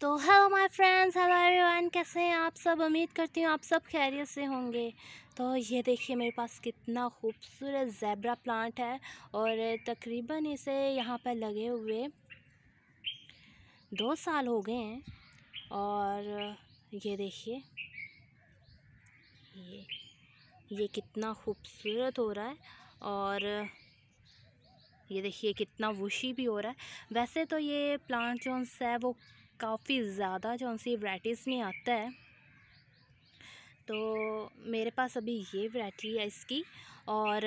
तो hello my friends hello everyone कैसे हैं आप सब उम्मीद करती हूँ आप सब खैरियत से होंगे तो ये देखिए मेरे पास कितना खूबसूरत जैबरा प्लांट है और तकरीबन इसे यहाँ पर लगे हुए दो साल हो गए हैं और ये देखिए ये ये कितना खूबसूरत हो रहा है और ये देखिए कितना वुशी भी हो रहा है वैसे तो ये प्लांट जो है वो काफ़ी ज़्यादा जो सी वराइटीज़ में आता है तो मेरे पास अभी ये वराइटी है इसकी और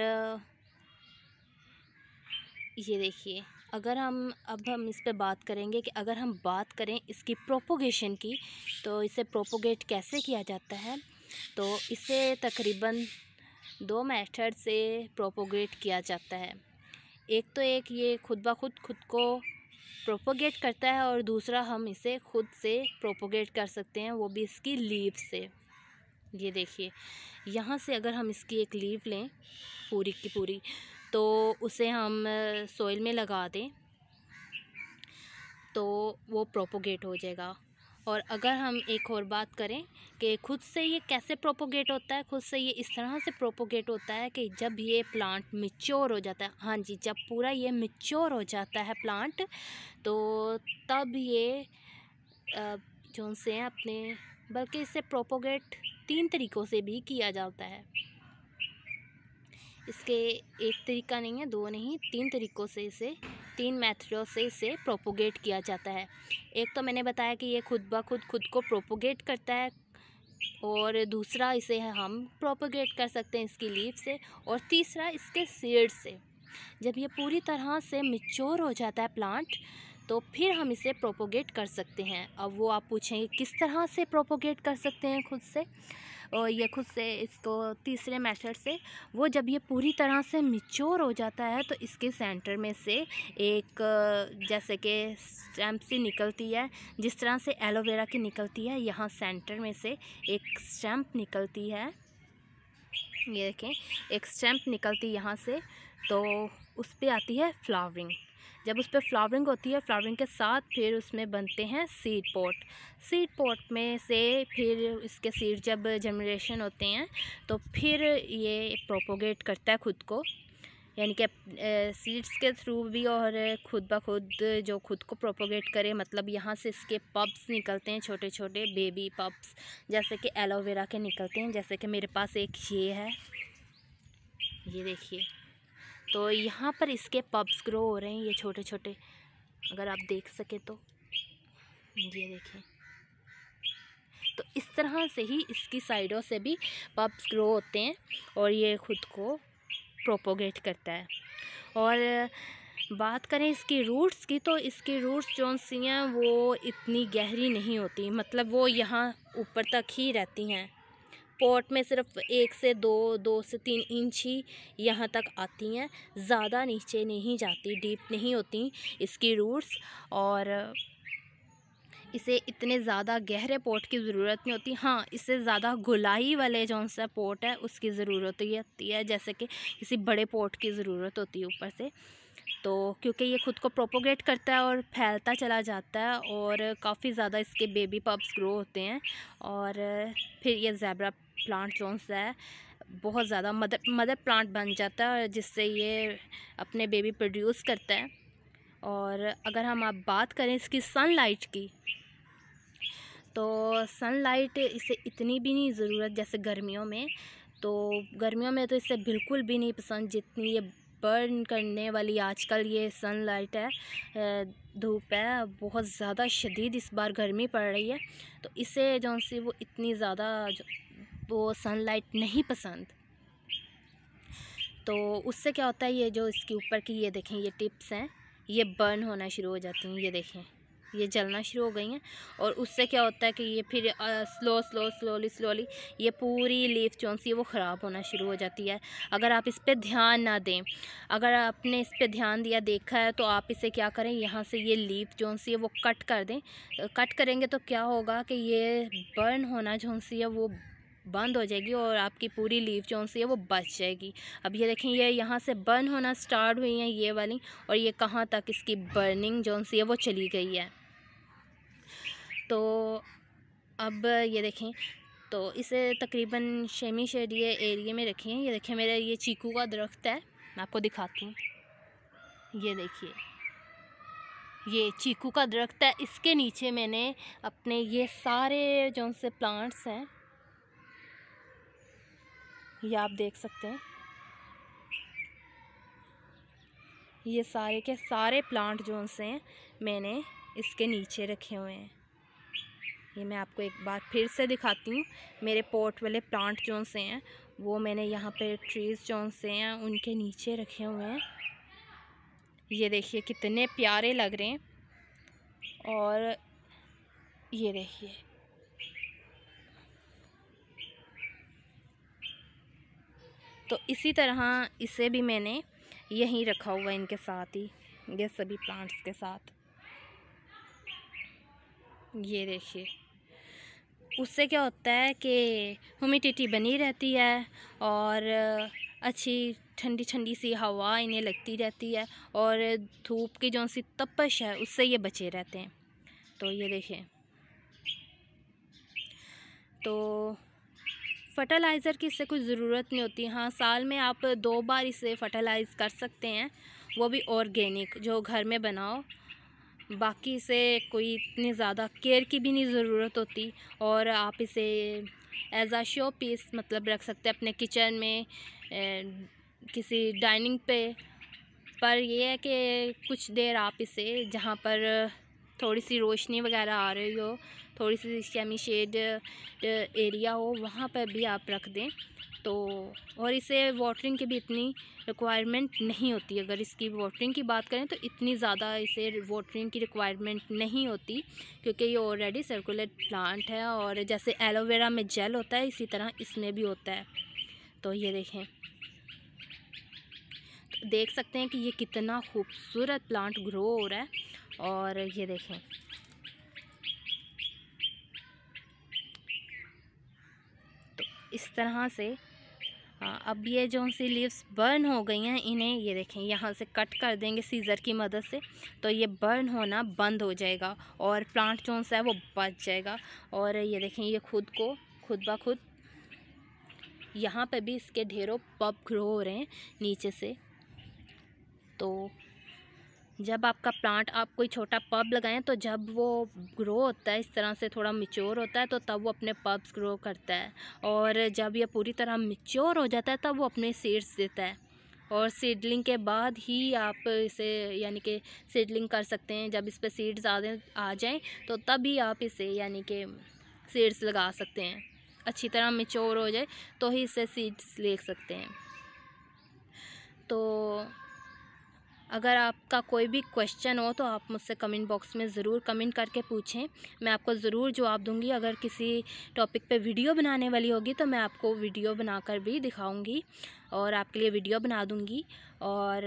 ये देखिए अगर हम अब हम इस पर बात करेंगे कि अगर हम बात करें इसकी प्रोपोगेशन की तो इसे प्रोपोगेट कैसे किया जाता है तो इसे तकरीबन दो मेथड से प्रोपोगेट किया जाता है एक तो एक ये खुद ब खुद खुद को प्रोपोगेट करता है और दूसरा हम इसे खुद से प्रोपोगेट कर सकते हैं वो भी इसकी लीव से ये देखिए यहाँ से अगर हम इसकी एक लीव लें पूरी की पूरी तो उसे हम सोइल में लगा दें तो वो प्रोपोगेट हो जाएगा और अगर हम एक और बात करें कि खुद से ये कैसे प्रोपोगेट होता है खुद से ये इस तरह से प्रोपोगेट होता है कि जब ये प्लांट मिच्योर हो जाता है हाँ जी जब पूरा ये मिच्योर हो जाता है प्लांट तो तब ये जो से अपने बल्कि इसे प्रोपोगेट तीन तरीक़ों से भी किया जाता है इसके एक तरीका नहीं है दो नहीं तीन तरीक़ों से इसे तीन मेथडों से इसे प्रोपोगेट किया जाता है एक तो मैंने बताया कि ये खुद ब खुद खुद को प्रोपोगेट करता है और दूसरा इसे हम प्रोपोगेट कर सकते हैं इसकी लीव से और तीसरा इसके सीड से जब ये पूरी तरह से मिच्योर हो जाता है प्लांट तो फिर हम इसे प्रोपोगेट कर सकते हैं अब वो आप पूछेंगे किस तरह से प्रोपोगेट कर सकते हैं खुद से और ये खुद से इसको तीसरे मैथड से वो जब ये पूरी तरह से मिच्योर हो जाता है तो इसके सेंटर में से एक जैसे कि स्टैम्प सी निकलती है जिस तरह से एलोवेरा की निकलती है यहाँ सेंटर में से एक स्टैम्प निकलती है ये देखें एक स्टैम्प निकलती यहाँ से तो उस पर आती है फ्लावरिंग जब उस पर फ्लावरिंग होती है फ्लावरिंग के साथ फिर उसमें बनते हैं सीड पॉट सीड पॉट में से फिर इसके सीड जब जनरेशन होते हैं तो फिर ये प्रोपोगेट करता है खुद को यानी कि सीड्स के थ्रू भी और खुद ब खुद जो खुद को प्रोपोगेट करे मतलब यहाँ से इसके पब्स निकलते हैं छोटे छोटे बेबी पब्स जैसे कि एलोवेरा के निकलते हैं जैसे कि मेरे पास एक ये है ये देखिए तो यहाँ पर इसके पब्स ग्रो हो रहे हैं ये छोटे छोटे अगर आप देख सकें तो ये देखिए तो इस तरह से ही इसकी साइडों से भी पब्स ग्रो होते हैं और ये खुद को प्रोपोगेट करता है और बात करें इसकी रूट्स की तो इसकी रूट्स जो सी हैं वो इतनी गहरी नहीं होती मतलब वो यहाँ ऊपर तक ही रहती हैं पॉट में सिर्फ एक से दो दो से तीन इंच ही यहाँ तक आती हैं ज़्यादा नीचे नहीं जाती डीप नहीं होती इसकी रूट्स और इसे इतने ज़्यादा गहरे पोट की ज़रूरत नहीं होती हाँ इससे ज़्यादा गुलाई वाले जो सा पोट है उसकी ज़रूरत होती है जैसे कि किसी बड़े पोट की ज़रूरत होती है ऊपर से तो क्योंकि ये ख़ुद को प्रोपोगेट करता है और फैलता चला जाता है और काफ़ी ज़्यादा इसके बेबी पब्स ग्रो होते हैं और फिर ये जैबरा प्लांट जोन्स है बहुत ज़्यादा मदर मदर प्लांट बन जाता है जिससे ये अपने बेबी प्रोड्यूस करता है और अगर हम आप बात करें इसकी सनलाइट की तो सनलाइट इसे इतनी भी नहीं ज़रूरत जैसे गर्मियों में तो गर्मियों में तो इसे बिल्कुल भी नहीं पसंद जितनी ये बर्न करने वाली आजकल ये सनलाइट है धूप है बहुत ज़्यादा शदीद इस बार गर्मी पड़ रही है तो इसे जो सी वो इतनी ज़्यादा वो सनलाइट नहीं पसंद तो उससे क्या होता है ये जो इसके ऊपर की ये देखें ये टिप्स हैं ये बर्न होना शुरू हो जाती हैं ये देखें ये जलना शुरू हो गई हैं और उससे क्या होता है कि ये फिर आ, स्लो स्लो स्लोली स्लोली ये पूरी लीफ जो सी वो ख़राब होना शुरू हो जाती है अगर आप इस पर ध्यान ना दें अगर आपने इस पर ध्यान दिया देखा है तो आप इसे क्या करें यहाँ से ये लीफ जो सी है वो कट कर दें कट करेंगे तो क्या होगा कि ये बर्न होना जो सी है वो बंद हो जाएगी और आपकी पूरी लीफ जो सी है वो बच जाएगी अब ये देखें ये यहाँ से बर्न होना स्टार्ट हुई है ये वाली और ये कहाँ तक इसकी बर्निंग जो सी है वो चली गई है तो अब ये देखें तो इसे तकरीबन शेमी शेड ये एरिए में रखें ये देखें मेरा ये चीकू का दरख्त है मैं आपको दिखाती हूँ ये देखिए ये चीकू का दरख्त है इसके नीचे मैंने अपने ये सारे जो से प्लांट्स हैं ये आप देख सकते हैं ये सारे के सारे प्लांट जो से हैं मैंने इसके नीचे रखे हुए हैं ये मैं आपको एक बार फिर से दिखाती हूँ मेरे पोर्ट वाले प्लांट जौन से हैं वो मैंने यहाँ पे ट्रीज़ जौन से हैं उनके नीचे रखे हुए हैं ये देखिए कितने प्यारे लग रहे हैं और ये देखिए तो इसी तरह इसे भी मैंने यहीं रखा हुआ इनके साथ ही ये सभी प्लांट्स के साथ ये देखिए उससे क्या होता है कि ह्यूमिडिटी बनी रहती है और अच्छी ठंडी ठंडी सी हवा इन्हें लगती रहती है और धूप की जो सी तपश है उससे ये बचे रहते हैं तो ये देखें तो फर्टिलाइज़र की इससे कुछ ज़रूरत नहीं होती हाँ साल में आप दो बार इसे फर्टिलाइज़ कर सकते हैं वो भी ऑर्गेनिक जो घर में बनाओ बाकी से कोई इतनी ज़्यादा केयर की भी नहीं ज़रूरत होती और आप इसे एज आ शो पीस मतलब रख सकते हैं अपने किचन में ए, किसी डाइनिंग पे पर यह है कि कुछ देर आप इसे जहाँ पर थोड़ी सी रोशनी वगैरह आ रही हो थोड़ी सी शेमी शेड एरिया हो वहाँ पर भी आप रख दें तो और इसे वाटरिंग की भी इतनी रिक्वायरमेंट नहीं होती अगर इसकी वाटरिंग की बात करें तो इतनी ज़्यादा इसे वाटरिंग की रिक्वायरमेंट नहीं होती क्योंकि ये ऑलरेडी सर्कुलर प्लांट है और जैसे एलोवेरा में जेल होता है इसी तरह इसमें भी होता है तो ये देखें तो देख सकते हैं कि ये कितना खूबसूरत प्लांट ग्रो हो रहा है और ये देखें तो इस तरह से हाँ अब ये जो सी लीव्स बर्न हो गई हैं इन्हें ये देखें यहाँ से कट कर देंगे सीज़र की मदद से तो ये बर्न होना बंद हो जाएगा और प्लांट जो सा है वो बच जाएगा और ये देखें ये खुद को खुद ब खुद यहाँ पे भी इसके ढेरों पप ग्रो हो रहे हैं नीचे से तो जब आपका प्लांट आप कोई छोटा पब लगाएं तो जब वो ग्रो होता है इस तरह से थोड़ा मिच्योर होता है तो तब वो अपने पब्स ग्रो करता है और जब ये पूरी तरह मिच्योर हो जाता है तब वो अपने सीड्स देता है और सीडलिंग के बाद ही आप इसे यानी कि सीडलिंग कर सकते हैं जब इस पर सीड्स आ आ जाएँ तो तभी आप इसे यानी कि सीड्स लगा सकते हैं अच्छी तरह मिच्योर हो जाए तो ही इसे सीड्स ले सकते हैं तो अगर आपका कोई भी क्वेश्चन हो तो आप मुझसे कमेंट बॉक्स में ज़रूर कमेंट करके पूछें मैं आपको ज़रूर जवाब दूँगी अगर किसी टॉपिक पे वीडियो बनाने वाली होगी तो मैं आपको वीडियो बनाकर भी दिखाऊँगी और आपके लिए वीडियो बना दूँगी और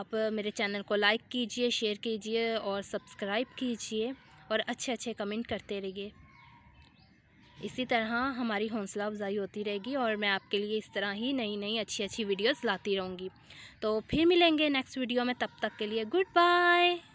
आप मेरे चैनल को लाइक कीजिए शेयर कीजिए और सब्सक्राइब कीजिए और अच्छे अच्छे कमेंट करते रहिए इसी तरह हमारी हौसला अफजाई होती रहेगी और मैं आपके लिए इस तरह ही नई नई अच्छी अच्छी वीडियोस लाती रहूँगी तो फिर मिलेंगे नेक्स्ट वीडियो में तब तक के लिए गुड बाय